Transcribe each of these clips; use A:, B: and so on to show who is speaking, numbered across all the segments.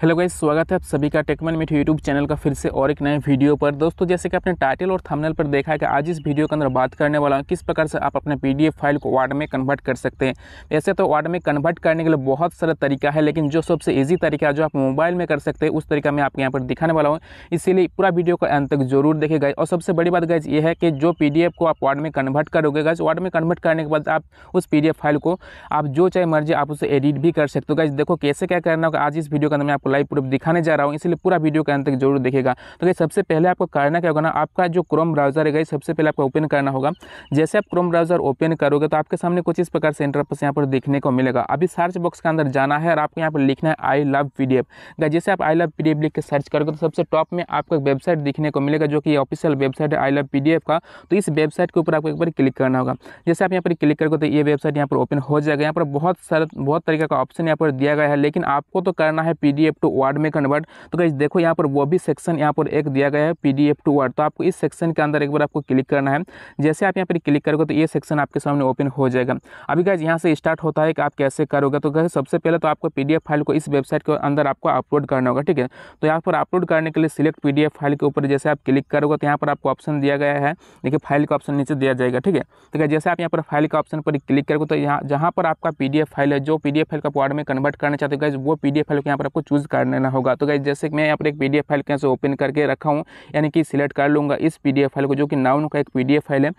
A: hello guys स्वागत है आप सभी का टेकमन मिठू यूट्यूब चैनल का फिर से और एक नए वीडियो पर दोस्तों जैसे कि आपने टाइटल और थंबनेल पर देखा है कि आज इस वीडियो के अंदर बात करने वाला हूँ किस प्रकार से आप अपने पीडीएफ फाइल को वार्ड में कन्वर्ट कर सकते हैं वैसे तो वार्ड में कन्वर्ट करने के लिए बहुत सारा तरीका है लेकिन जो सबसे ईजी तरीका है जो आप मोबाइल में कर सकते हैं उस तरीका मैं आपको यहाँ पर दिखाने वाला हूँ इसीलिए पूरा वीडियो का अंत तक जरूर देखे गए और सबसे बड़ी बात गाइज ये है कि जो पी को आप वार्ड में कन्वर्ट करोगे गाइज वार्ड में कन्वर्ट करने के बाद आप उस पी फाइल को आप जो चाहे मर्जी आप उसे एडिट भी कर सकते हो गाइज देखो कैसे क्या करना होगा आज इस वीडियो के अंदर मैं आपको लाइव प्रूफ दिखाने जा रहा हूँ इसलिए पूरा वीडियो के अंत तक जरूर देखेगा तो गई सबसे पहले आपको करना क्या होगा ना आपका जो क्रोम ब्राउजर है गई सबसे पहले आपको ओपन करना होगा जैसे आप क्रोम ब्राउजर ओपन करोगे तो आपके सामने कुछ इस प्रकार से इंटरपस यहाँ पर देखने को मिलेगा अभी सर्च बॉक्स के अंदर जाना है और आपको यहाँ पर लिखना है आई लव पी डी जैसे आप आई लव पी लिख के सर्च करोगे तो सबसे टॉप में आपको एक वेबसाइट दिखने को मिलेगा जो कि ऑफिशियल वेबसाइट है आई लव पी का तो इस वेबसाइट के ऊपर आपको एक बार क्लिक करना होगा जैसे आप यहाँ पर क्लिक करोगे तो ये वेबसाइट यहाँ पर ओपन हो जाएगा यहाँ पर बहुत सारा बहुत तरीके का ऑप्शन यहाँ पर दिया गया है लेकिन आपको तो करना है पी टू वर्ड में कन्वर्ट तो गाइज देखो यहाँ पर वो भी सेक्शन यहाँ पर एक दिया गया है पी टू वर्ड तो आपको इस सेक्शन के अंदर एक बार आपको क्लिक करना है जैसे आप यहाँ पर क्लिक करोगे तो ये सेक्शन आपके सामने ओपन हो जाएगा अभी गाइज यहाँ से स्टार्ट होता है कि आप कैसे करोगे तो गाइज सबसे पहले तो आपको पी फाइल को इस वेबसाइट के अंदर आपको अपलोड करना होगा ठीक है तो यहाँ पर अपलोड करने के लिए सिलेक्ट पी फाइल के ऊपर जैसे आप क्लिक करोगे तो यहाँ पर आपको ऑप्शन दिया गया है देखिए फाइल का ऑप्शन नीचे दिया जाएगा ठीक है तो क्या जैसे आप यहाँ पर फाइल का ऑप्शन पर क्लिक करोगे तो यहाँ जहाँ पर आपका पी फाइल है जो पी फाइल का वर्ड में कन्वर्ट करना चाहते हो गए वो पी फाइल को यहाँ पर आपको चूज़ प्रोसेस कर लेना होगा तो गाइज जैसे कि मैं यहाँ पर एक पी फाइल कैसे ओपन करके रखा हूँ यानी कि सिलेक्ट कर लूँगा इस पी फाइल को जो कि नाउन का एक पी फाइल है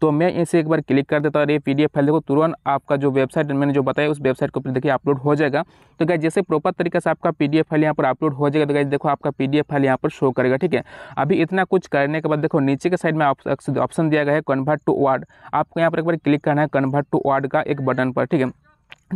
A: तो मैं इसे एक बार क्लिक कर देता हूँ और ये पी फाइल देखो तुरंत आपका जो वेबसाइट मैंने जो बताया उस वेबसाइट के ऊपर देखिए अपलोड हो जाएगा तो क्या जैसे प्रॉपर तरीके से आपका पी फाइल यहाँ पर अपलोड हो जाएगा तो क्या देखो आपका पी फाइल यहाँ पर शो करेगा ठीक है अभी इतना कुछ करने के बाद देखो नीचे के साइड में ऑप्शन दिया गया है कन्वर्ट टू वार्ड आपको यहाँ पर एक बार क्लिक करना है कन्वर्ट टू वार्ड का एक बटन पर ठीक है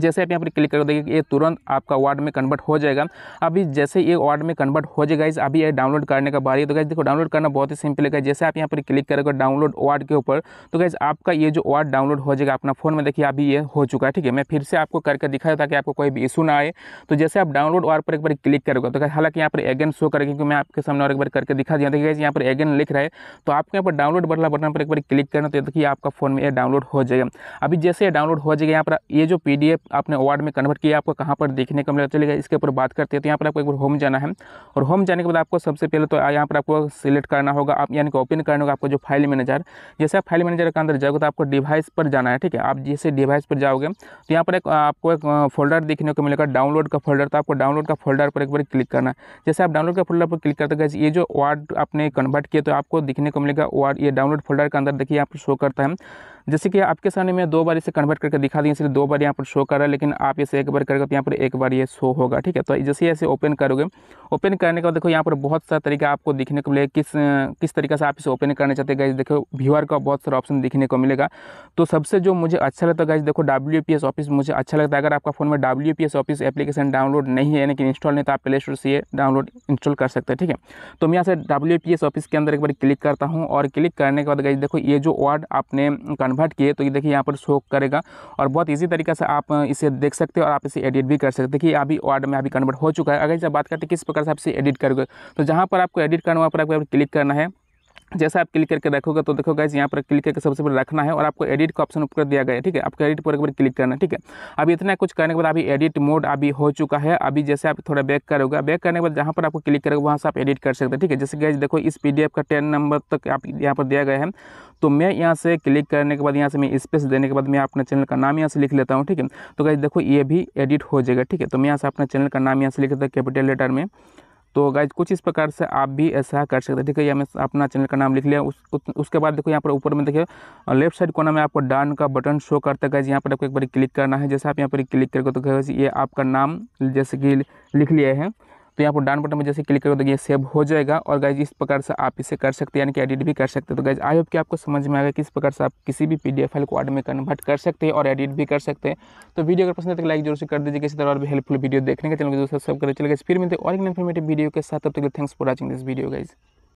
A: जैसे आप यहाँ पर क्लिक कर देखिए ये तुरंत आपका वार्ड में कन्वर्ट हो जाएगा अभी जैसे ये वार्ड में कन्वर्ट हो जाएगा इस अभी ये डाउनलोड करने का बारी है तो गैस देखो डाउनलोड करना बहुत ही सिंपल है जैसे आप यहाँ पर क्लिक करोगे डाउनलोड वार्ड के ऊपर तो गैस आपका ये जो वार्ड डाउनलोड हो जाएगा अपना फोन में देखिए अभी ये हो चुका है ठीक है मैं फिर से आपको करके दिखाया ताकि आपको कोई भी इशू ना आए तो जैसे आप डाउनलोड वार्ड पर एक बार क्लिक करोगे तो हालांकि यहाँ पर एगेन शो करेगा क्योंकि मैं आपके सामने और एक बार करके दिखा दिया देखिए यहाँ पर एगेन लिख रहा है तो आपको यहाँ पर डाउनलोड बटला बटन पर एक बार क्लिक करना तो देखिए आपका फोन में यह डाउनलोड हो जाएगा अभी जैसे डाउनलोड हो जाएगा यहाँ पर ये जो पी आपने अवार्ड में कन्वर्ट किया आपको कहाँ पर देखने को मिला चलेगा इसके ऊपर बात करते हैं तो यहाँ पर आपको एक बार होम जाना है और होम जाने के बाद आपको सबसे पहले तो यहाँ पर आपको सिलेक्ट करना होगा आप यानी कि ओपन करना होगा आपको जो फाइल मैनेजर जैसे आप फाइल मैनेजर के अंदर जाओगे तो आपको डिवाइस पर जाना है ठीक है आप जैसे डिवाइस पर जाओगे तो यहाँ पर एक आपको एक फोल्डर देखने को मिलेगा डाउनलोड का फोल्डर तो आपको डाउनलोड का फोल्डर पर एक बार क्लिक करना है जैसे आप डाउनलोड का फोल्डर पर क्लिक करते हैं ये जो वार्ड आपने कन्वर्ट किया तो आपको दिखने को मिलेगा वार्ड ये डाउनलोड फोल्डर के अंदर देखिए यहाँ पर शो करता है जैसे कि आपके सामने मैं दो बार इसे कन्वर्ट करके दिखा दी इसलिए दो बार यहाँ पर शो कर रहा है लेकिन आप इसे एक बार करेगा तो यहाँ पर एक बार ये शो होगा ठीक है तो जैसे ऐसे ओपन करोगे ओपन करने के बाद देखो यहाँ पर बहुत सारा तरीका आपको दिखने को मिलेगा किस किस तरीके से आप इसे ओपन करना चाहते गाइज देखो व्यूअर का बहुत सारा ऑप्शन दिखने को मिलेगा तो सबसे जो मुझे अच्छा लगता है गाइज देखो डब्ल्यू ऑफिस मुझे अच्छा लगता है अगर आपका फोन में डब्ल्यू ऑफिस एप्लीकेशन डाउनलोड नहीं है यानी कि इंस्टॉल नहीं तो आप प्ले स्टोर से ये डाउनलोड इंस्टॉल कर सकते हैं ठीक है तो मैं यहाँ से डब्ल्यू ऑफिस के अंदर एक बार क्लिक करता हूँ और क्लिक करने के बाद गाइज देखो ये जो वर्ड आपने कन्वर्ट कन्वर्ट किए तो ये देखिए यहाँ पर शो करेगा और बहुत ईजी तरीके से आप इसे देख सकते हो और आप इसे एडिट भी कर सकते देखिए अभी वार्ड में अभी कन्वर्ट हो चुका है अगर जब बात करते हैं किस प्रकार से आप इसे एडिट करोगे तो जहाँ पर आपको एडिट करना वहाँ पर आपको क्लिक करना है जैसा आप क्लिक करके रखोगे तो देखो गाइज यहाँ पर क्लिक करके सबसे पहले रखना है और आपको एडिट का ऑप्शन ऊपर दिया गया है ठीक है आपको एडिट पर एक बार क्लिक करना है ठीक है अभी इतना कुछ करने के बाद अभी एडिट मोड अभी हो चुका है अभी जैसे आप थोड़ा बैक करोगे बैक करने के बाद जहाँ पर आपको क्लिक करोगे वहाँ से आप एडिट कर सकते हैं ठीक है जैसे गाइज देखो इस पी का टेन नंबर तक आप यहाँ पर दिया गया है तो मैं यहाँ से क्लिक करने के बाद यहाँ से मैं स्पेस देने के बाद मैं अपने चैनल का नाम यहाँ से लिख लेता हूँ ठीक है तो गाइज देखो ये भी एडिट हो जाएगा ठीक है तो मैं यहाँ से अपने चैनल का नाम यहाँ से लिख लेता हूँ कैपिटल लेटर में तो गाइज कुछ इस प्रकार से आप भी ऐसा कर सकते हैं ठीक है मैं अपना चैनल का नाम लिख लिया उस, उस उसके बाद देखो यहाँ पर ऊपर में देखिए लेफ्ट साइड कोना में आपको डान का बटन शो करता है गाइज यहाँ पर आपको एक बार क्लिक करना है जैसे आप यहाँ पर क्लिक करके तो गाइज ये आपका नाम जैसे कि लिख लिया है तो यहाँ पर डाउन बटन में जैसे क्लिक करो तो ये सेव हो जाएगा और गाइज इस प्रकार से आप इसे कर सकते हैं यानी कि एडिट भी कर सकते हैं तो गाइज आई होप कि आपको समझ में आएगा किस प्रकार से आप किसी भी पी फाइल को आर्ड में कन्वर्ट कर सकते हैं और एडिट भी कर सकते हैं तो वीडियो अगर पसंद है तो लाइक जरूर से कर दीजिए किसी तरह और भी हेल्पफुल वीडियो देखने का चलो को सब्सक्राइब चले गए फिर मिलते और एक इन्फॉर्मेटिव वीडियो के साथ तब तक thanks for watching this video guys